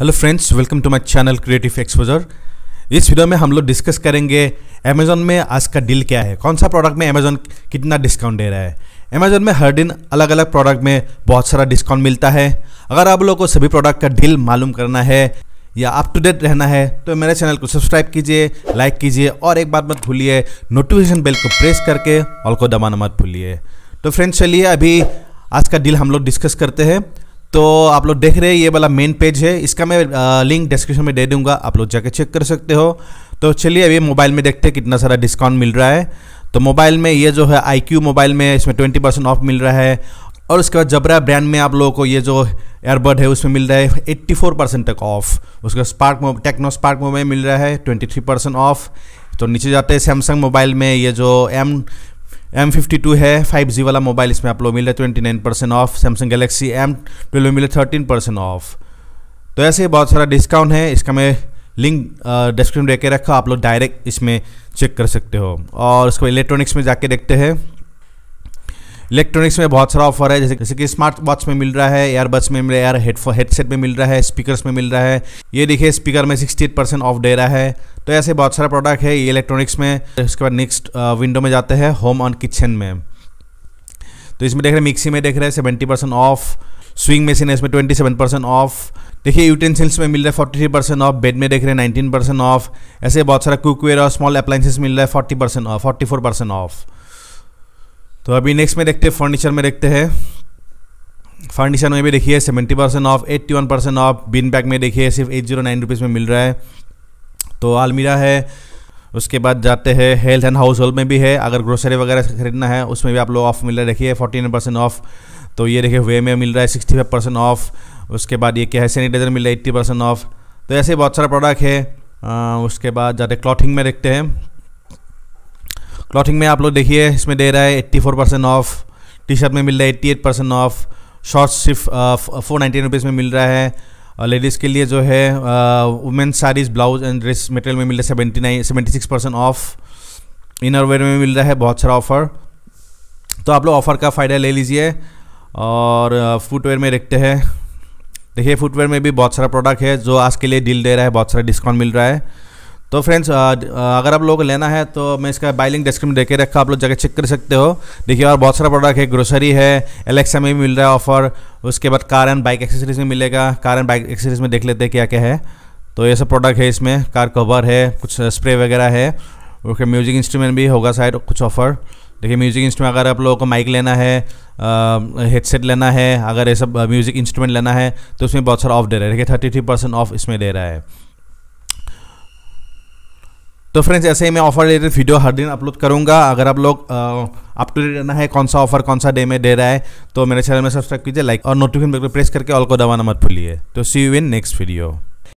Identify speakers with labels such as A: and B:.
A: hello friends welcome to my channel creative exposure इस video में हम लोग डिस्कस करेंगे अमेजोन में आज का डील क्या है कौन सा प्रोडक्ट में अमेजोन कितना डिस्काउंट दे रहा है अमेजोन में हर दिन अलग अलग प्रोडक्ट में बहुत सारा डिस्काउंट मिलता है अगर आप लोगों को सभी प्रोडक्ट का डील मालूम करना है या अप टू डेट रहना है तो मेरे चैनल को सब्सक्राइब कीजिए लाइक कीजिए और एक बात मत भूलिए नोटिफिकेशन बेल को प्रेस करके ऑल को दबाना मत भूलिए तो फ्रेंड्स चलिए अभी आज का डील हम लोग डिस्कस करते हैं तो आप लोग देख रहे हैं ये वाला मेन पेज है इसका मैं लिंक डिस्क्रिप्शन में दे दूंगा आप लोग जाके चेक कर सकते हो तो चलिए अभी मोबाइल में देखते हैं कितना सारा डिस्काउंट मिल रहा है तो मोबाइल में ये जो है आई क्यू मोबाइल में इसमें ट्वेंटी परसेंट ऑफ मिल रहा है और उसके बाद जबरा ब्रांड में आप लोगों को ये जो एयरबड है उसमें मिल रहा है 84 परसेंट तक ऑफ बाद स्पार्क टेक्नो स्पार्क मोबाइल मिल रहा है 23 परसेंट ऑफ तो नीचे जाते हैं सैमसंग मोबाइल में ये जो एम एम फिफ्टी टू है फाइव जी वाला मोबाइल इसमें आप लोग मिल रहा है twenty nine percent off Samsung Galaxy M twelve मिले थर्टीन परसेंट ऑफ तो ऐसे बहुत सारा डिस्काउंट है इसका मैं लिंक डिस्क्रिप्शन देकर रखा आप लोग डायरेक्ट इसमें चेक कर सकते हो और उसको इलेक्ट्रॉनिक्स में जाके देखते हैं इलेक्ट्रॉनिक्स में बहुत सारा ऑफर है जैसे जैसे कि स्मार्ट वॉच में मिल रहा है एयरबड्स में मिल रहा है एयर हेडसेट में मिल रहा है स्पीकर्स में मिल रहा है ये देखिए स्पीकर में सिक्सटी एट परसेंट ऑफ दे रहा है तो ऐसे बहुत सारा प्रोडक्ट है ये इलेक्ट्रॉनिक्स में उसके बाद नेक्स्ट विंडो uh, में जाते हैं होम ऑन किचन में तो इसमें देख रहे हैं मिक्सी में देख रहे हैं seventy percent off swing machine है इसमें ट्वेंटी सेवन परसेंट ऑफ देखिए यूटेंसिल्स में मिल रहा है forty three percent off bed में देख रहे हैं नाइनटीन परसेंट ऑफ ऐसे बहुत सारा कुकवेयर और स्मॉल अप्लाइंसेस मिल रहा है forty percent off forty four percent off तो अभी नेक्स्ट में देखते हैं फर्नीचर में देखते हैं फर्नीचर में भी देखिए seventy percent off eighty one percent off bean bag में देखिए सिर्फ एट जीरो नाइन रुपीज़ में मिल रहा है तो आलमीरा है उसके बाद जाते हैं हेल्थ एंड हाउस होल्ड में भी है अगर ग्रोसरी वगैरह खरीदना है उसमें भी आप लोग ऑफ मिल रहा है देखिए फोर्टी परसेंट ऑफ तो ये देखिए वे में मिल रहा है सिक्सटी फाइव परसेंट ऑफ उसके बाद ये क्या है सैनिटाइजर मिल रहा है एट्टी परसेंट ऑफ तो ऐसे बहुत सारे प्रोडक्ट है आ, उसके बाद जाते क्लॉथिंग में देखते हैं क्लॉथिंग में आप लोग देखिए इसमें दे रहा है eighty four percent off T shirt में मिल रहा है eighty eight percent off short सिर्फ फोर नाइन्टी रुपीज़ में मिल रहा है लेडीज़ uh, के लिए जो है women saris blouse and dress material में मिल रहा है seventy nine seventy six percent off inner wear में मिल रहा है बहुत सारा ऑफ़र तो आप लोग ऑफ़र का फ़ायदा ले लीजिए और फुटवेयर uh, में देखते हैं देखिए फुटवेयर में भी बहुत सारा प्रोडक्ट है जो आज के लिए डील दे रहा है बहुत सारा डिस्काउंट मिल रहा है तो फ्रेंड्स अगर आप लोग लेना है तो मैं इसका बाइलिंग लिंक डिस्क्रिप्शन देके रखा आप लोग जगह चेक कर सकते हो देखिए और बहुत सारा प्रोडक्ट है ग्रोसरी है एलेक्सा में भी मिल रहा है ऑफर उसके बाद कार एंड बाइक एक्सेसरीज में मिलेगा कार एंड बाइक एक्सेसरीज में देख लेते हैं क्या क्या है तो ये सब प्रोडक्ट है इसमें कार कवर है कुछ स्प्रे वगैरह है उसके म्यूजिक इंस्ट्रूमेंट भी होगा शायद कुछ ऑफर देखिए म्यूज़िक इंस्ट्रूमेंट अगर आप लोगों को माइक लेना है हेडसेट लेना है अगर ये सब म्यूज़िक इंस्ट्रूमेंट लेना है तो उसमें बहुत सारा ऑफ दे रहा है देखिए थर्टी थ्री परसेंट ऑफ इसमें दे रहा है तो फ्रेंड्स ऐसे ही मैं ऑफर रिलेटेड वीडियो हर दिन अपलोड करूंगा अगर आप लोग अप टू डेट रहना है कौन सा ऑफर कौन सा डे में दे रहा है तो मेरे चैनल में सब्सक्राइब कीजिए लाइक और नोटिफिकेशन बिल्कुल प्रेस करके ऑल को दबाना मत भूलिए तो see you in next video